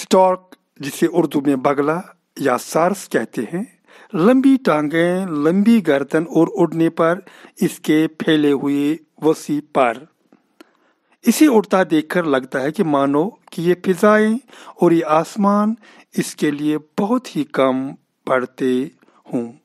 stork जिसे उर्दू में बगला या सार्स कहते हैं लंबी टांगें लंबी गर्दन और उड़ने पर इसके फैले हुए वसी पर इसे उड़ता देखकर लगता है कि मानो कि ये फिजाएं और ये आसमान इसके लिए बहुत ही कम पड़ते हूँ